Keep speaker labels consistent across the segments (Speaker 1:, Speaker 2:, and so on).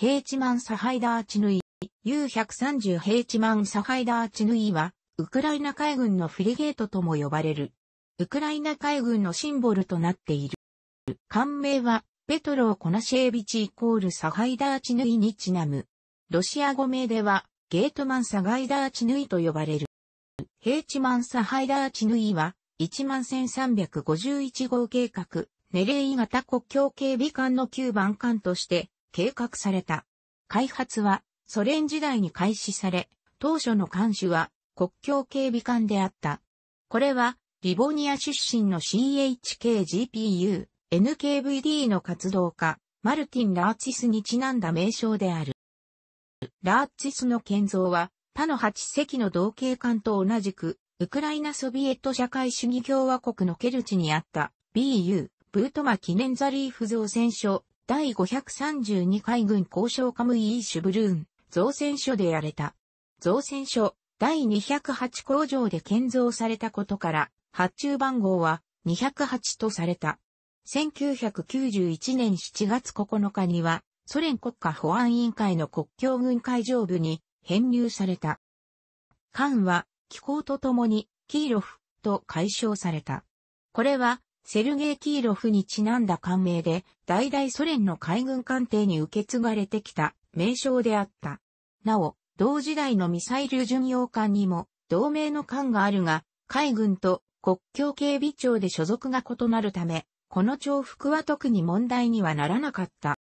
Speaker 1: ヘイチマン・サハイダーチヌイ、U130 ヘイチマン・サハイダーチヌイは、ウクライナ海軍のフリゲートとも呼ばれる。ウクライナ海軍のシンボルとなっている。艦名は、ペトロー・コナシェービチイコールサハイダーチヌイにちなむ。ロシア語名では、ゲートマン・サガイダーチヌイと呼ばれる。ヘイチマン・サハイダーチヌイは、11351号計画、ネレイ型国境警備艦の9番艦として、計画された。開発はソ連時代に開始され、当初の監視は国境警備官であった。これはリボニア出身の CHKGPU、NKVD の活動家、マルティン・ラーチスにちなんだ名称である。ラーチスの建造は他の8隻の同系艦と同じく、ウクライナソビエト社会主義共和国のケルチにあった BU、ブートマ記念ザリーフ造船所第532海軍交渉カムイーシュブルーン、造船所でやれた。造船所、第208工場で建造されたことから、発注番号は208とされた。1991年7月9日には、ソ連国家保安委員会の国境軍海上部に編入された。艦は、気候とともに、キーロフと解消された。これは、セルゲイ・キーロフにちなんだ艦名で、代々ソ連の海軍艦艇に受け継がれてきた名称であった。なお、同時代のミサイル巡洋艦にも同名の艦があるが、海軍と国境警備庁で所属が異なるため、この重複は特に問題にはならなかった。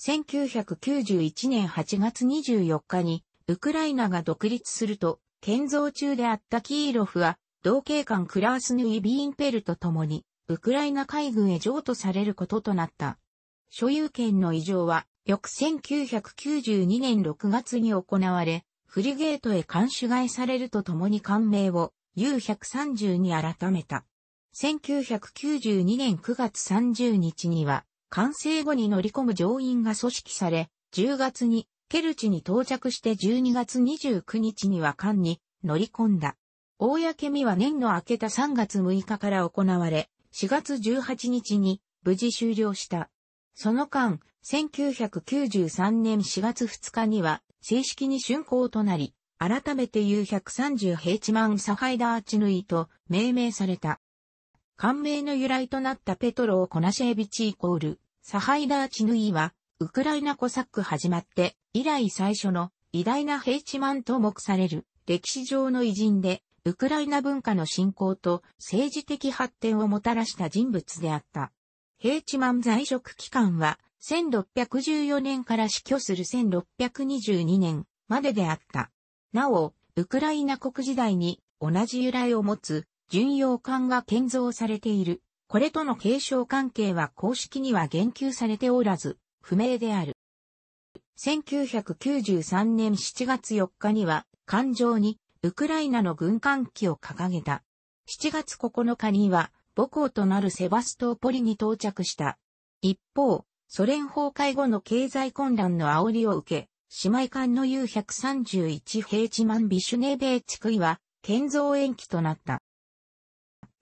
Speaker 1: 1991年8月24日に、ウクライナが独立すると、建造中であったキーロフは、同警官クラースヌイ・ビーンペルと共に、ウクライナ海軍へ譲渡されることとなった。所有権の移譲は、翌1992年6月に行われ、フリゲートへ監視外されるとともに艦名を U130 に改めた。1992年9月30日には、完成後に乗り込む乗員が組織され、10月にケルチに到着して12月29日には艦に乗り込んだ。公見は年の明けた3月6日から行われ、4月18日に無事終了した。その間、1993年4月2日には正式に竣工となり、改めて U130 ヘイチマンサハイダーチヌイと命名された。官名の由来となったペトロー・コナシェービチイコール、サハイダーチヌイは、ウクライナコサック始まって以来最初の偉大なヘイチマンと目される歴史上の偉人で、ウクライナ文化の振興と政治的発展をもたらした人物であった。ヘーチマン在職期間は1614年から死去する1622年までであった。なお、ウクライナ国時代に同じ由来を持つ巡洋艦が建造されている。これとの継承関係は公式には言及されておらず、不明である。1993年7月4日には、艦上にウクライナの軍艦機を掲げた。7月9日には、母港となるセバストーポリに到着した。一方、ソ連崩壊後の経済混乱の煽りを受け、姉妹艦の U131 平地マンビシュネベー地区は、建造延期となった。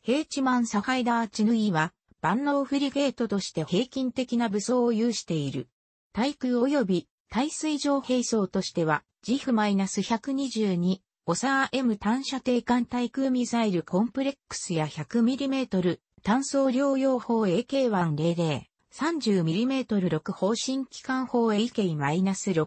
Speaker 1: 平地マンサハイダーチヌイは、万能フリゲートとして平均的な武装を有している。対空及び対水上兵装としては、ジフ -122 オサー M 単射程艦対空ミサイルコンプレックスや 100mm 単装量用砲 AK100、30mm6 方針機関砲 AK-630M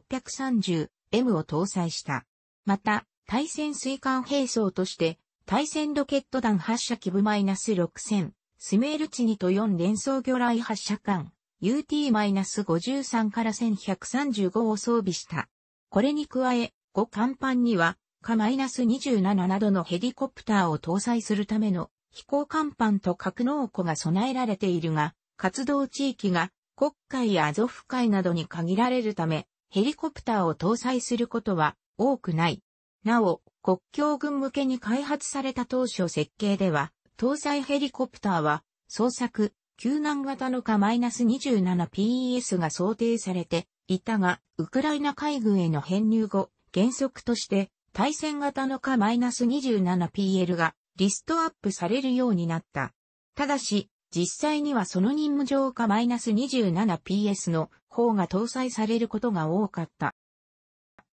Speaker 1: を搭載した。また、対戦水艦兵装として、対戦ロケット弾発射機部 -6000、スメールチニと4連装魚雷発射艦、UT-53 から1135を装備した。これに加え、5甲板には、か -27 などのヘリコプターを搭載するための飛行甲板と格納庫が備えられているが、活動地域が国海やアゾフ海などに限られるため、ヘリコプターを搭載することは多くない。なお、国境軍向けに開発された当初設計では、搭載ヘリコプターは、捜索、救難型のか -27PES が想定されていたが、ウクライナ海軍への編入後、原則として対戦型のか -27PL がリストアップされるようになった。ただし、実際にはその任務上か -27PS の方が搭載されることが多かった。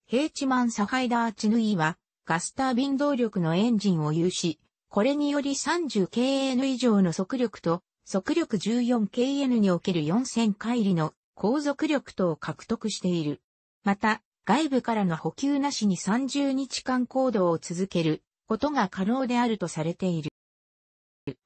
Speaker 1: ヘイチマンサハイダーチヌイはガスタービン動力のエンジンを有し、これにより 30kN 以上の速力と速力 14kN における4000回りの航続力とを獲得している。また、外部からの補給なしに30日間行動を続けることが可能であるとされている。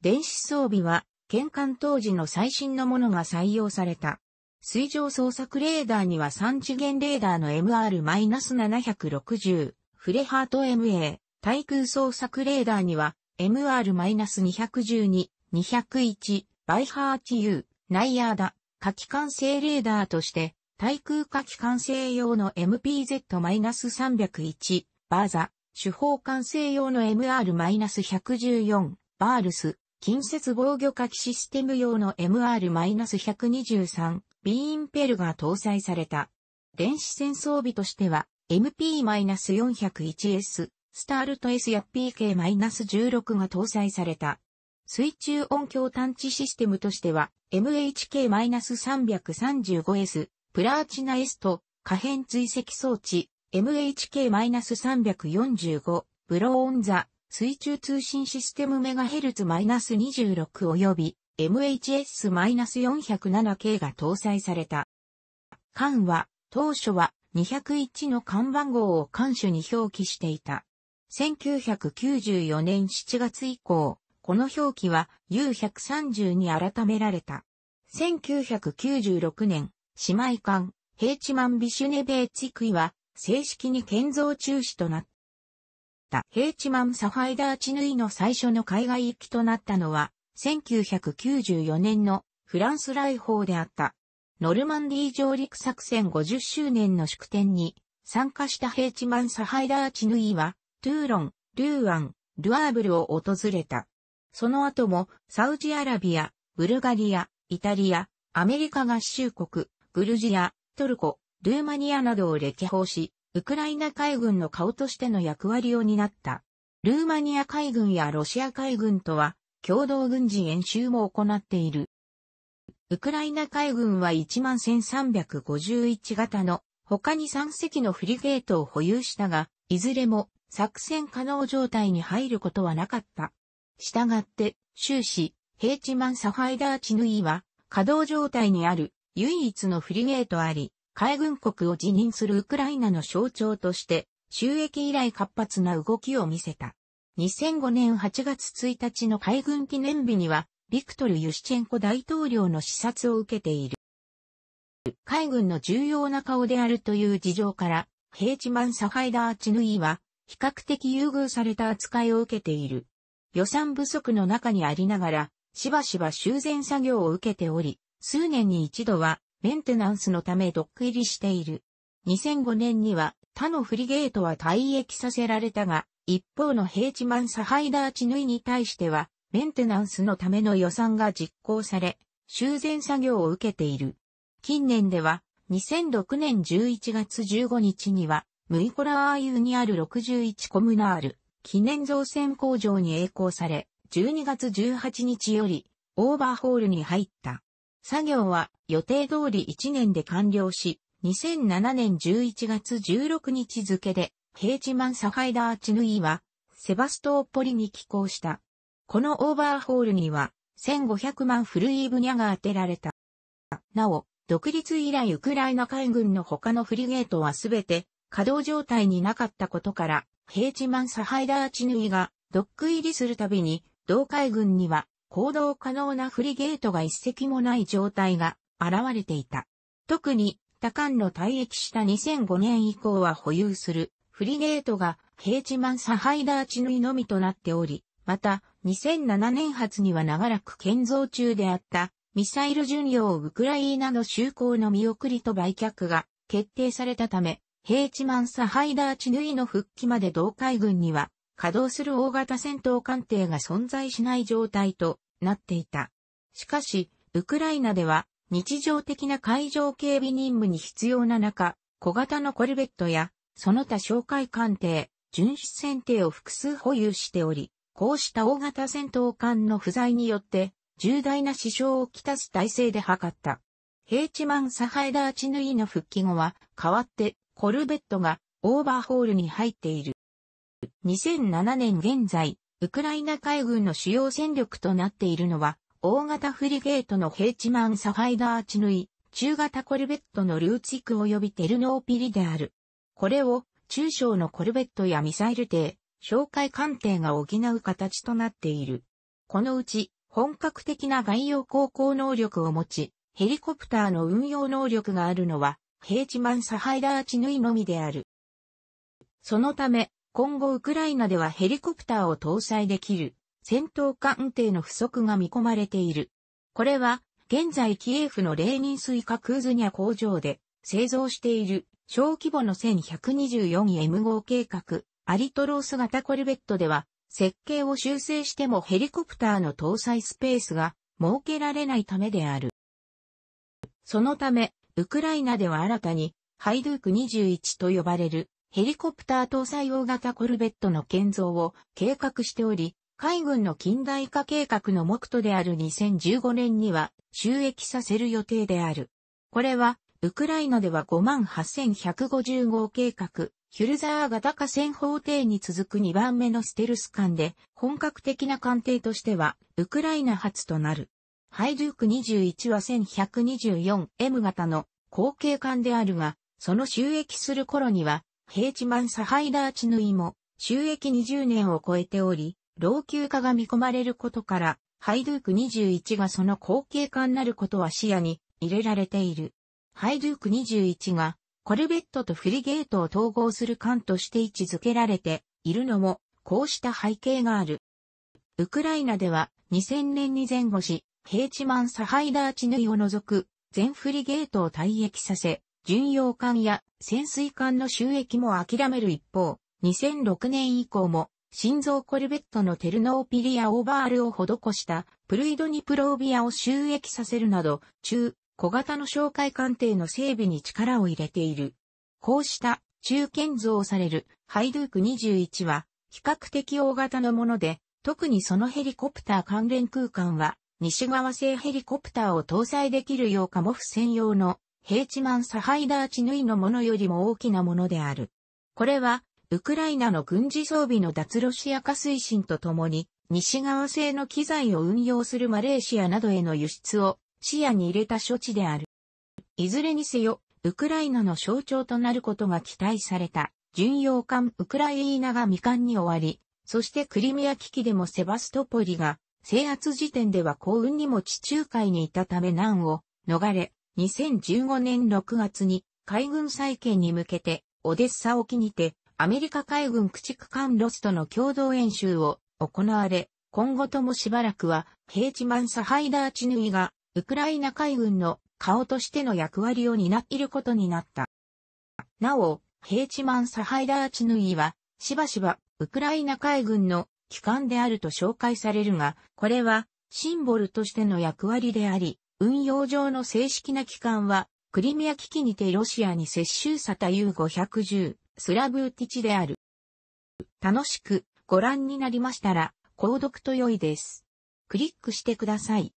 Speaker 1: 電子装備は、検艦当時の最新のものが採用された。水上捜索レーダーには3次元レーダーの MR-760 フレハート MA、対空捜索レーダーには MR-212、201、バイハーチ U、ナイヤーダ、火器管制レーダーとして対空火器管制用の MPZ-301、バーザ、手法管制用の MR-114、バールス、近接防御火器システム用の MR-123、ビーンペルが搭載された。電子戦装備としては、MP-401S、スタールト S や PK-16 が搭載された。水中音響探知システムとしては、MHK-335S、プラーチナエスト、可変追跡装置、MHK-345、ブローオンザ、水中通信システムメガヘルツ -26 及び MHS-407K が搭載された。艦は、当初は201の艦番号を艦首に表記していた。1994年7月以降、この表記は U130 に改められた。1996年、姉妹館、ヘイチマンビシュネベークイは、正式に建造中止となった。ヘイチマンサファイダーチヌイの最初の海外行きとなったのは、1994年のフランス来訪であった。ノルマンディー上陸作戦50周年の祝典に参加したヘイチマンサハイダーチヌイは、トゥーロン、ルーアン、ルアーブルを訪れた。その後も、サウジアラビア、ブルガリア、イタリア、アメリカ合衆国、グルジア、トルコ、ルーマニアなどを歴訪し、ウクライナ海軍の顔としての役割を担った。ルーマニア海軍やロシア海軍とは共同軍事演習も行っている。ウクライナ海軍は11,351型の他に3隻のフリゲートを保有したが、いずれも作戦可能状態に入ることはなかった。したがって、終始、ヘイチマンサファイダーチヌイは稼働状態にある唯一のフリゲートあり、海軍国を辞任するウクライナの象徴として、収益以来活発な動きを見せた。2005年8月1日の海軍記念日には、ビクトル・ユシチェンコ大統領の視察を受けている。海軍の重要な顔であるという事情から、ヘイチマン・サハイダー・チヌイは、比較的優遇された扱いを受けている。予算不足の中にありながら、しばしば修繕作業を受けており、数年に一度はメンテナンスのためドック入りしている。2005年には他のフリゲートは退役させられたが、一方のヘイチマンサハイダーチヌイに対しては、メンテナンスのための予算が実行され、修繕作業を受けている。近年では、2006年11月15日には、ムイコラアーユにある61コムナール、記念造船工場に栄光され、12月18日より、オーバーホールに入った。作業は予定通り1年で完了し、2007年11月16日付で、ヘイチマンサハイダーチヌイは、セバストーポリに寄港した。このオーバーホールには、1500万フルイーブニャが当てられた。なお、独立以来ウクライナ海軍の他のフリゲートはすべて稼働状態になかったことから、ヘイチマンサハイダーチヌイがドック入りするたびに、同海軍には行動可能なフリゲートが一隻もない状態が現れていた。特に、他艦の退役した2005年以降は保有するフリゲートがヘイチマンサハイダーチヌイのみとなっており、また2007年発には長らく建造中であったミサイル巡洋ウクライナの就航の見送りと売却が決定されたため、ヘイチマンサハイダーチヌイの復帰まで同海軍には稼働する大型戦闘艦艇が存在しない状態となっていた。しかし、ウクライナでは日常的な海上警備任務に必要な中、小型のコルベットやその他哨戒艦艇、巡視船艇を複数保有しており、こうした大型戦闘艦の不在によって重大な支障をきたす体制で測った。ヘイチマン・サハエダーチヌイの復帰後は、代わってコルベットがオーバーホールに入っている。2007年現在、ウクライナ海軍の主要戦力となっているのは、大型フリゲートのヘイチマン・サファイダー・チヌイ、中型コルベットのルーツィク及びテルノーピリである。これを、中小のコルベットやミサイル艇、哨戒艦艇が補う形となっている。このうち、本格的な外洋航行能力を持ち、ヘリコプターの運用能力があるのは、ヘイチマン・サハイダー・チヌイのみである。そのため、今後ウクライナではヘリコプターを搭載できる戦闘艦艇の不足が見込まれている。これは現在キエフのレーニンスイカクーズニャ工場で製造している小規模の 1124M 5計画アリトロース型コルベットでは設計を修正してもヘリコプターの搭載スペースが設けられないためである。そのため、ウクライナでは新たにハイドゥーク21と呼ばれるヘリコプター搭載大型コルベットの建造を計画しており、海軍の近代化計画の目途である2015年には収益させる予定である。これは、ウクライナでは58150号計画、ヒュルザー型河川法廷に続く2番目のステルス艦で、本格的な艦艇としては、ウクライナ初となる。ハイドゥーク21は 1124M 型の後継艦であるが、その収益する頃には、ヘイチマンサハイダーチヌイも、収益20年を超えており、老朽化が見込まれることから、ハイドゥーク21がその後継化になることは視野に入れられている。ハイドゥーク21が、コルベットとフリゲートを統合する艦として位置づけられているのも、こうした背景がある。ウクライナでは2000年に前後し、ヘイチマンサハイダーチヌイを除く全フリゲートを退役させ、巡洋艦や潜水艦の収益も諦める一方、2006年以降も、心臓コルベットのテルノーピリアオーバールを施したプルイドニプロービアを収益させるなど、中、小型の哨戒艦艇の整備に力を入れている。こうした中建造されるハイドゥーク21は比較的大型のもので、特にそのヘリコプター関連空間は西側製ヘリコプターを搭載できるようカモフ専用のヘイチマン・サハイダーチヌイのものよりも大きなものである。これは、ウクライナの軍事装備の脱ロシア化推進とともに、西側製の機材を運用するマレーシアなどへの輸出を視野に入れた処置である。いずれにせよ、ウクライナの象徴となることが期待された、巡洋艦ウクライナが未完に終わり、そしてクリミア危機でもセバストポリが、制圧時点では幸運にも地中海にいたため難を逃れ、2015年6月に海軍再建に向けてオデッサ沖にてアメリカ海軍駆逐艦ロスとの共同演習を行われ、今後ともしばらくはヘイチマンサハイダーチヌイがウクライナ海軍の顔としての役割を担っていることになった。なお、ヘイチマンサハイダーチヌイはしばしばウクライナ海軍の機関であると紹介されるが、これはシンボルとしての役割であり、運用上の正式な機関は、クリミア危機にてロシアに接収さた U510、スラブーティチである。楽しくご覧になりましたら、購読と良いです。クリックしてください。